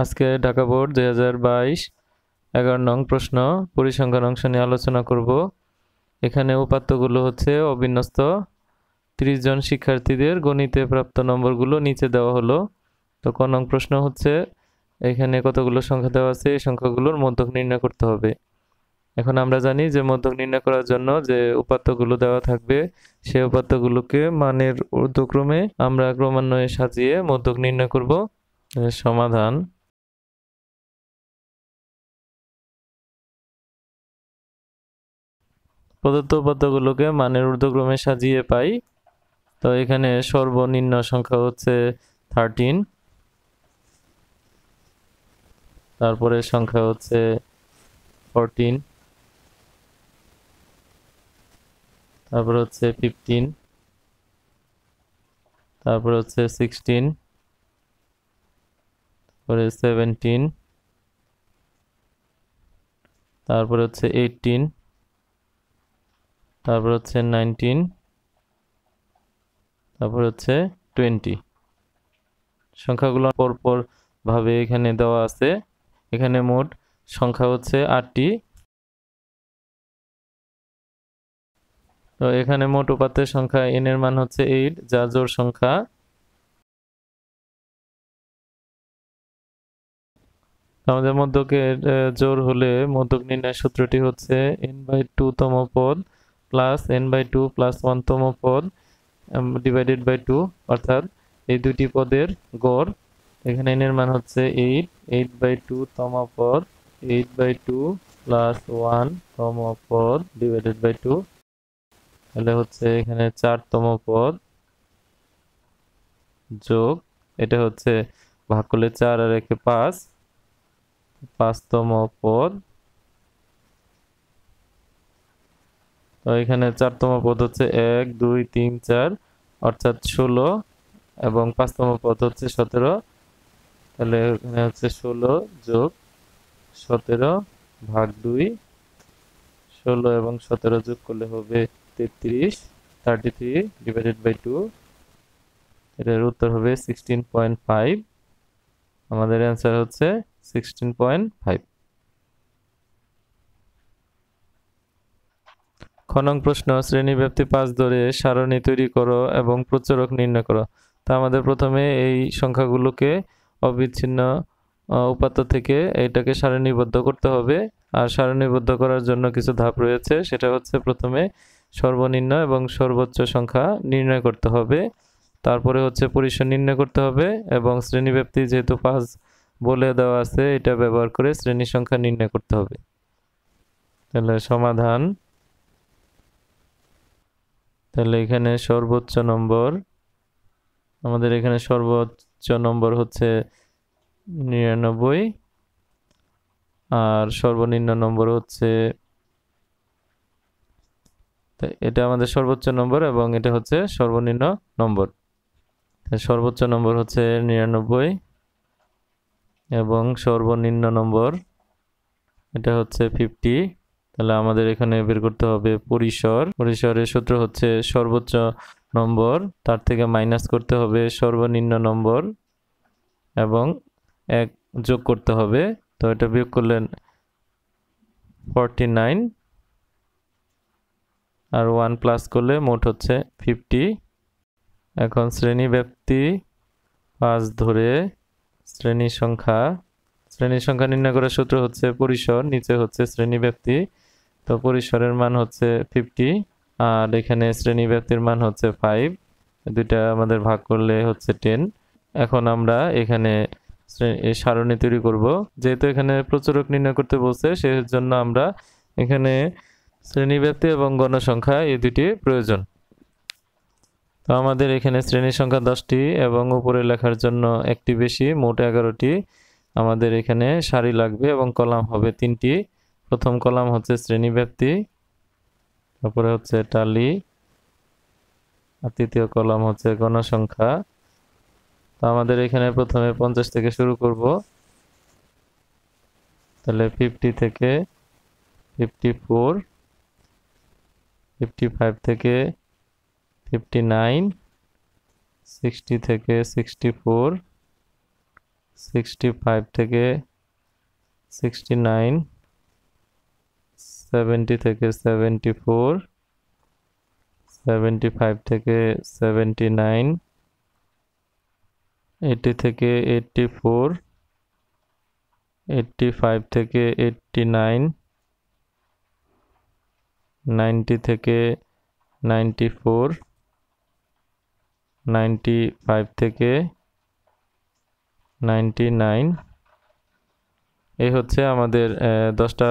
আজকে ঢাকা বোর্ড দুই হাজার বাইশ এগারো নং প্রশ্ন পরিসংখ্যান অংশ নিয়ে আলোচনা করব এখানে উপাত্তগুলো হচ্ছে অবিন্যস্ত তিরিশ জন শিক্ষার্থীদের গণিতে প্রাপ্ত নম্বরগুলো নিচে দেওয়া হলো তো ক নং প্রশ্ন হচ্ছে এখানে কতগুলো সংখ্যা দেওয়া আছে এই সংখ্যাগুলোর মধ্যক নির্ণয় করতে হবে এখন আমরা জানি যে মধ্যক নির্ণয় করার জন্য যে উপাত্তগুলো দেওয়া থাকবে সেই উপাত্তগুলোকে মানের ঊর্ধ্বক্রমে আমরা ক্রমান্বয়ে সাজিয়ে মধ্যক নির্ণয় করব সমাধান প্রদত্ত উপাত্তগুলোকে মানের ঊর্ধ্বক্রমে সাজিয়ে পাই তো এখানে সর্বনিম্ন সংখ্যা হচ্ছে থার্টিন তারপরে সংখ্যা হচ্ছে ফোরটিন তারপর হচ্ছে ফিফটিন তারপর হচ্ছে সিক্সটিন তারপরে সেভেন্টিন তারপর হচ্ছে এইটিন তারপর হচ্ছে নাইনটিন তারপর হচ্ছে টোয়েন্টি সংখ্যাগুলো পরপর ভাবে এখানে দেওয়া আছে এখানে মোট সংখ্যা হচ্ছে আটটি তো এখানে মোট উপাত্তের সংখ্যা এন এর মান হচ্ছে এইট যা জোর সংখ্যা আমাদের মধ্যকের জোর হলে মধ্যক নির্ণয় সূত্রটি হচ্ছে এন বাই টু তম পদ plus N by two plus ওয়ানতম পদ ডিভাইডেড বাই টু অর্থাৎ এই দুটি পদের গড় এখানে এনের মান হচ্ছে এইট এইট বাই টু তম পদ eight by two plus one তম পদ ডিভাইডেড বাই টু তাহলে হচ্ছে এখানে চারতম পদ যোগ এটা হচ্ছে ভাগ করলে চার আর একে পাঁচ পাঁচতম পদ এখানে চারতম পদ হচ্ছে এক দুই তিন চার অর্থাৎ ষোলো এবং পাঁচতম পদ হচ্ছে সতেরো তাহলে এখানে হচ্ছে ষোলো যোগ সতেরো ভাগ দুই ষোলো এবং সতেরো যোগ করলে হবে তেত্রিশ thirty three divided by two এটার উত্তর হবে সিক্সটিন পয়েন্ট ফাইভ আমাদের অ্যান্সার হচ্ছে সিক্সটিন পয়েন্ট ফাইভ খনন প্রশ্ন ব্যাপ্তি পাঁচ ধরে সারণী তৈরি করো এবং প্রচারক নির্ণয় করো তা আমাদের প্রথমে এই সংখ্যাগুলোকে অবিচ্ছিন্ন উপাত্ত থেকে এটাকে সারণীবদ্ধ করতে হবে আর সারণীবদ্ধ করার জন্য কিছু ধাপ রয়েছে সেটা হচ্ছে প্রথমে সর্বনিম্ন এবং সর্বোচ্চ সংখ্যা নির্ণয় করতে হবে তারপরে হচ্ছে পরিসর নির্ণয় করতে হবে এবং শ্রেণীব্যাপ্তি যেহেতু পাঁচ বলে দেওয়া আছে এটা ব্যবহার করে শ্রেণী সংখ্যা নির্ণয় করতে হবে তাহলে সমাধান তাহলে এখানে সর্বোচ্চ নম্বর আমাদের এখানে সর্বোচ্চ নম্বর হচ্ছে নিরানব্বই আর সর্বনিম্ন নম্বর হচ্ছে এটা আমাদের সর্বোচ্চ নম্বর এবং এটা হচ্ছে সর্বনিম্ন নম্বর সর্বোচ্চ নম্বর হচ্ছে নিরানব্বই এবং সর্বনিম্ন নম্বর এটা হচ্ছে ফিফটি তাহলে আমাদের এখানে বের করতে হবে পরিসর পরিসরের সূত্র হচ্ছে সর্বোচ্চ নম্বর তার থেকে মাইনাস করতে হবে সর্বনিম্ন নম্বর এবং এক যোগ করতে হবে তো এটা বিয়োগ করলেন ফর্টি নাইন আর ওয়ান প্লাস করলে মোট হচ্ছে ফিফটি এখন শ্রেণী ব্যক্তি পাঁচ ধরে শ্রেণী সংখ্যা শ্রেণী সংখ্যা নির্ণয় করার সূত্র হচ্ছে পরিসর নিচে হচ্ছে শ্রেণী ব্যক্তি তো পরিসরের মান হচ্ছে ফিফটি আর এখানে শ্রেণী ব্যক্তির মান হচ্ছে ফাইভ দুইটা আমাদের ভাগ করলে হচ্ছে টেন এখন আমরা এখানে সারণী তৈরি করব যেহেতু এখানে প্রচুরক নির্ণয় করতে বলছে জন্য আমরা এখানে ব্যক্তি এবং গণসংখ্যা এই দুটি প্রয়োজন তো আমাদের এখানে শ্রেণী সংখ্যা দশটি এবং উপরে লেখার জন্য একটি বেশি মোট এগারোটি আমাদের এখানে সারি লাগবে এবং কলাম হবে তিনটি প্রথম কলাম হচ্ছে শ্রেণীব্যাপ্তি তারপরে হচ্ছে টালি আর তৃতীয় কলাম হচ্ছে গণসংখ্যা তো আমাদের এখানে প্রথমে পঞ্চাশ থেকে শুরু করব তাহলে ফিফটি থেকে ফিফটি ফোর ফিফটি ফাইভ থেকে ফিফটি নাইন সিক্সটি থেকে সিক্সটি ফোর সিক্সটি ফাইভ থেকে সিক্সটি নাইন সেভেন্টি থেকে সেভেন্টি ফোর সেভেন্টি ফাইভ থেকে সেভেন্টি নাইন এইটি থেকে এইটটি ফোর এইটটি ফাইভ থেকে এইটটি নাইন নাইনটি থেকে নাইনটি ফোর নাইনটি ফাইভ থেকে ninety nine এই হচ্ছে আমাদের দশটা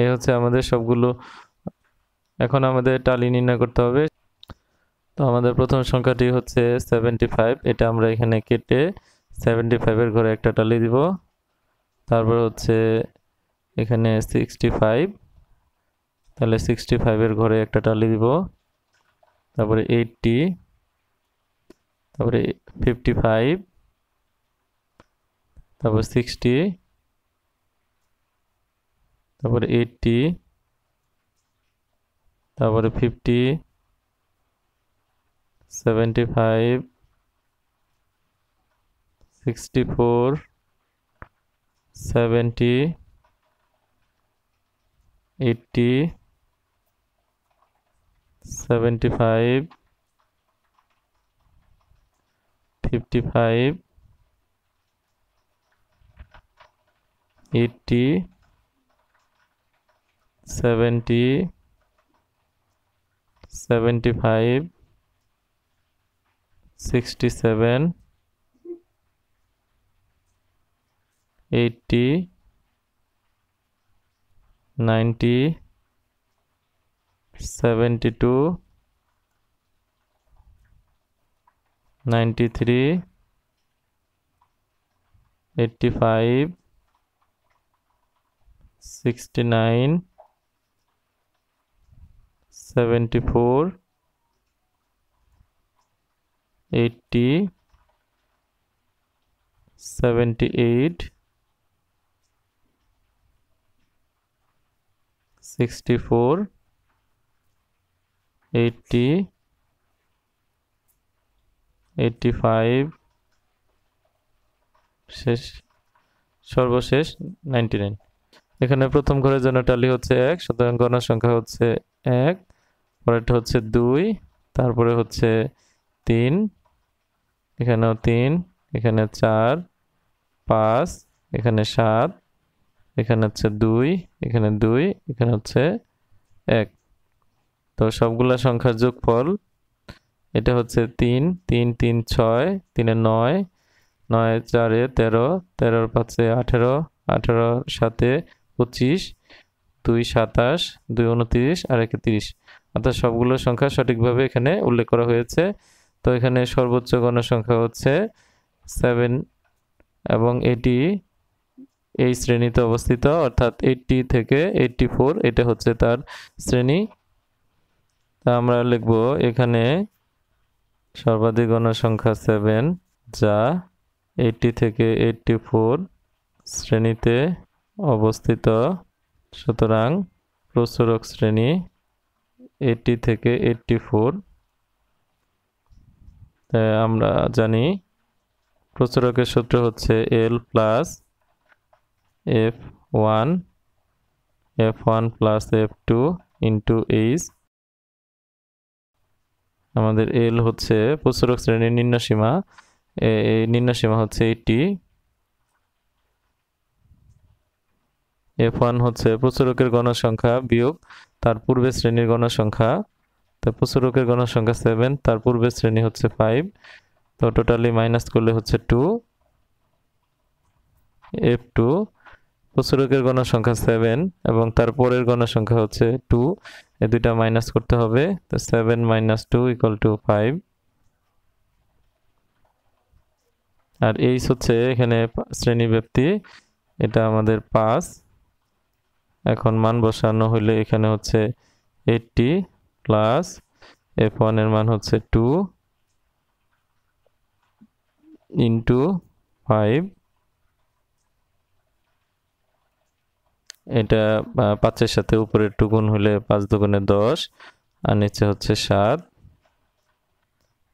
এ হচ্ছে আমাদের সবগুলো এখন আমাদের টালি নির্ণয় করতে হবে তো আমাদের প্রথম সংখ্যাটি হচ্ছে সেভেন্টি ফাইভ এটা আমরা এখানে কেটে সেভেন্টি ফাইভের ঘরে একটা টালি দিব তারপর হচ্ছে এখানে সিক্সটি ফাইভ তাহলে সিক্সটি ফাইভের ঘরে একটা টালি দিব তারপরে এইটটি তারপরে ফিফটি ফাইভ তারপর সিক্সটি তারপরে এইটটি তারপরে fifty seventy five sixty four seventy eighty seventy five fifty five eighty 70 75 67 80 90 72 93 85 69 seventy four eighty seventy eight sixty four eighty eighty five শেষ সর্বশেষ নাইনটি নাইন এখানে প্রথম ঘরের জন্য টালি হচ্ছে এক সুতরাং সংখ্যা হচ্ছে এক পরেরটা হচ্ছে দুই তারপরে হচ্ছে তিন এখানেও তিন এখানে চার পাঁচ এখানে সাত এখানে হচ্ছে দুই এখানে দুই এখানে হচ্ছে এক তো সবগুলা সংখ্যার যোগফল এটা হচ্ছে তিন তিন তিন ছয় তিনে নয় নয় চারে তেরো তেরোর পাঁচে আঠেরো আঠেরো সাতে পঁচিশ দুই সাতাশ দুই উনত্রিশ আর একে তিরিশ অর্থাৎ সবগুলো সংখ্যা সঠিকভাবে এখানে উল্লেখ করা হয়েছে তো এখানে সর্বোচ্চ গণসংখ্যা হচ্ছে সেভেন এবং এটি এই শ্রেণীতে অবস্থিত অর্থাৎ এইটটি থেকে এইটটি ফোর এটা হচ্ছে তার শ্রেণী তা আমরা লিখব এখানে সর্বাধিক গণসংখ্যা সেভেন যা এইটটি থেকে এইটটি ফোর শ্রেণীতে অবস্থিত সুতরাং প্রচুরক শ্রেণী এইটি থেকে এইটটি ফোর আমরা জানি প্রচুরকের সূত্র হচ্ছে L plus F one F one plus F two into H আমাদের এল হচ্ছে প্রচুরক শ্রেণীর নিম্নসীমা এই নিম্নসীমা হচ্ছে এইটি এফ ওয়ান হচ্ছে প্রচুরকের গণসংখ্যা বিয়োগ তার পূর্বে শ্রেণীর গণসংখ্যা তো প্রচুরকের গণসংখ্যা সেভেন তার পূর্বে শ্রেণী হচ্ছে ফাইভ তো টোটালি মাইনাস করলে হচ্ছে টু এফ টু প্রচুরকের গণসংখ্যা সেভেন এবং তার পরের গণসংখ্যা হচ্ছে টু এ দুইটা মাইনাস করতে হবে তো seven minus two equal to five আর এইস হচ্ছে এখানে শ্রেণী ব্যক্তি এটা আমাদের পাঁচ এখন মান বসানো হইলে এখানে হচ্ছে এইটটি প্লাস এফ ওয়ানের মান হচ্ছে টু ইন্টু ফাইভ এটা পাঁচের সাথে উপরের টু গুণ হলে পাঁচ দুগুণে দশ আর নিচে হচ্ছে সাত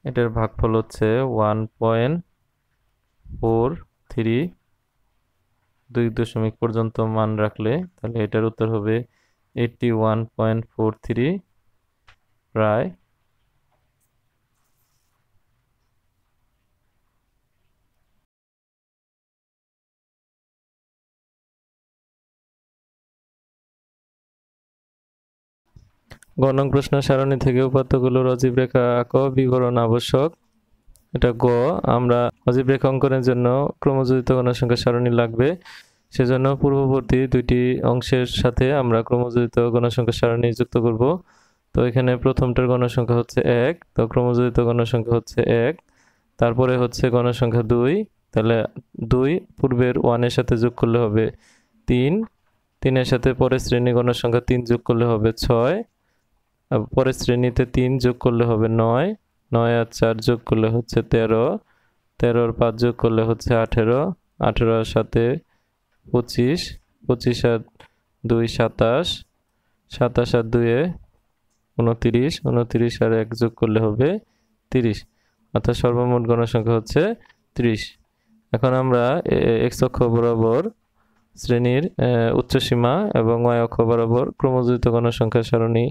এটার ভাগফল হচ্ছে ওয়ান পয়েন্ট ফোর থ্রি দুই দশমিক পর্যন্ত মান রাখলে তাহলে এটার উত্তর হবে eighty one point four three প্রায় গণং প্রশ্ন সারণী থেকে উপাত্তগুলোর অজীব রেখা আঁক বিবরণ আবশ্যক এটা গ আমরা অজীব রেখাঙ্কনের অঙ্কনের জন্য ক্রমযোজিত গণের সংখ্যা সারণী লাগবে সেজন্য পূর্ববর্তী দুইটি অংশের সাথে আমরা ক্রমযোজিত সংখ্যা সারণী যুক্ত করব তো এখানে প্রথমটার গণসংখ্যা হচ্ছে এক তো ক্রমযোজিত গণসংখ্যা হচ্ছে এক তারপরে হচ্ছে গণসংখ্যা দুই তাহলে দুই পূর্বের ওয়ানের সাথে যোগ করলে হবে তিন তিনের সাথে পরের শ্রেণী গণসংখ্যা তিন যোগ করলে হবে ছয় পরের শ্রেণীতে তিন যোগ করলে হবে নয় নয় আর চার যোগ করলে হচ্ছে তেরো তেরোর পাঁচ যোগ করলে হচ্ছে আঠেরো আঠেরো আর সাথে পঁচিশ পঁচিশ আর দুই সাতাশ সাতাশ আর দুয়ে উনতিরিশ উনতিরিশ আর এক যোগ করলে হবে তিরিশ অর্থাৎ সর্বমোট গণসংখ্যা হচ্ছে ত্রিশ এখন আমরা এক্স অক্ষ বরাবর শ্রেণীর উচ্চসীমা এবং ওয়াই অক্ষ বরাবর ক্রমজিত গণসংখ্যা সারণী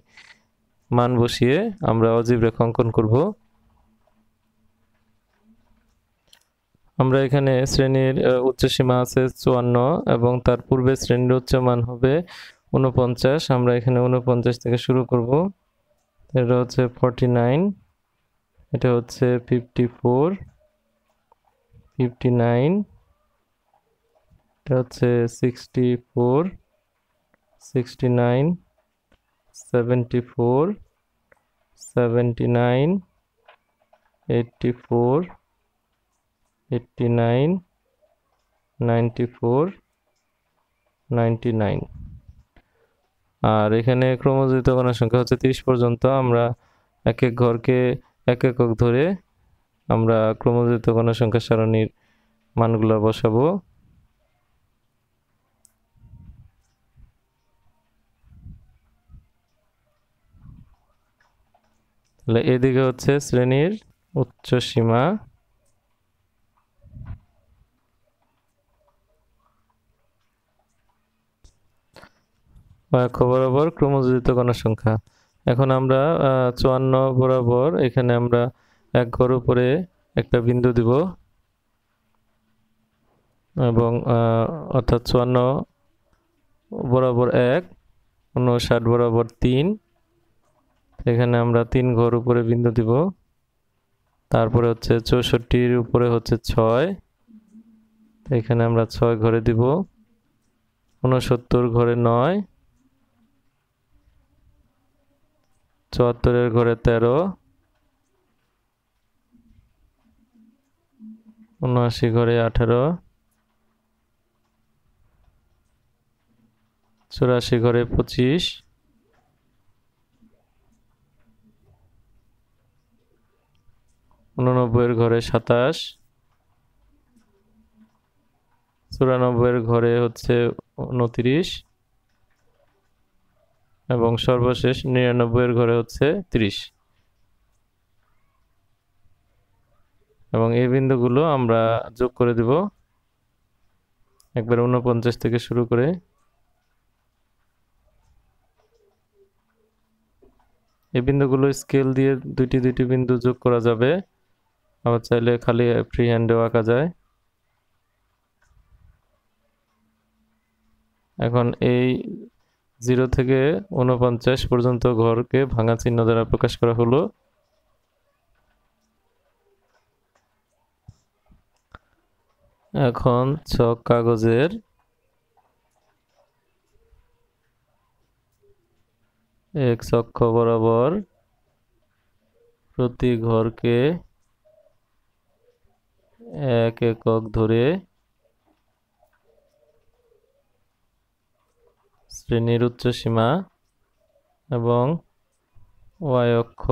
মান বসিয়ে আমরা অজীব রেখাঙ্কন করবো আমরা এখানে শ্রেণীর উচ্চসীমা আছে চুয়ান্ন এবং তার পূর্বে শ্রেণীর উচ্চ মান হবে উনপঞ্চাশ আমরা এখানে উনপঞ্চাশ থেকে শুরু করব এটা হচ্ছে ফর্টি নাইন এটা হচ্ছে ফিফটি ফোর ফিফটি নাইন এটা হচ্ছে sixty four sixty nine seventy four seventy nine eighty four eighty nine ninety four ninety nine আর এখানে ক্রমজিত গণের সংখ্যা হচ্ছে তিরিশ পর্যন্ত আমরা এক এক ঘরকে এক একক ধরে আমরা ক্রমজিত গণের সংখ্যা সারণীর মানগুলো বসাবো তাহলে এদিকে হচ্ছে শ্রেণীর উচ্চ সীমা বরাবর ক্রমযোজিত গণের সংখ্যা এখন আমরা চুয়ান্ন বরাবর এখানে আমরা এক ঘর উপরে একটা বিন্দু দিব এবং অর্থাৎ চুয়ান্ন বরাবর এক উনষাট বরাবর তিন এখানে আমরা তিন ঘর উপরে বিন্দু দিব তারপরে হচ্ছে চৌষট্টির উপরে হচ্ছে ছয় এখানে আমরা ছয় ঘরে দিব উনসত্তর ঘরে নয় চুয়াত্তরের ঘরে তেরো উনআশি ঘরে আঠেরো চুরাশি ঘরে পঁচিশ উননব্বইয়ের ঘরে সাতাশ চুরানব্বইয়ের ঘরে হচ্ছে উনত্রিশ এবং সর্বশেষ নিরানব্বই এর ঘরে হচ্ছে ত্রিশ এবং এই বিন্দুগুলো আমরা যোগ করে দেব একবার উনপঞ্চাশ থেকে শুরু করে এই বিন্দুগুলো স্কেল দিয়ে দুইটি দুইটি বিন্দু যোগ করা যাবে আবার চাইলে খালি ফ্রি হ্যান্ডেও আঁকা যায় এখন এই জিরো থেকে উনপঞ্চাশ পর্যন্ত ঘরকে ভাঙা চিহ্ন দ্বারা প্রকাশ করা হলো এখন ছক কাগজের এক চক্ষ বরাবর প্রতি ঘরকে এক একক ধরে শ্রেণীর উচ্চসীমা এবং ওয়াই অক্ষ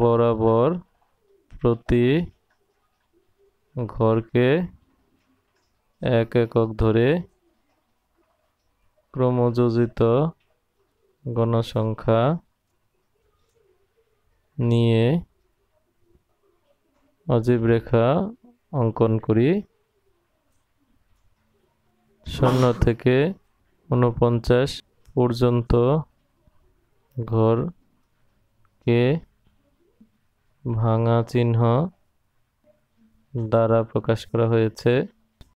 বরাবর প্রতি ঘরকে এক একক ধরে ক্রমযোজিত গণসংখ্যা নিয়ে অজীব রেখা অঙ্কন করি শূন্য থেকে উনপঞ্চাশ পর্যন্ত ঘরকে ভাঙা চিহ্ন দ্বারা প্রকাশ করা হয়েছে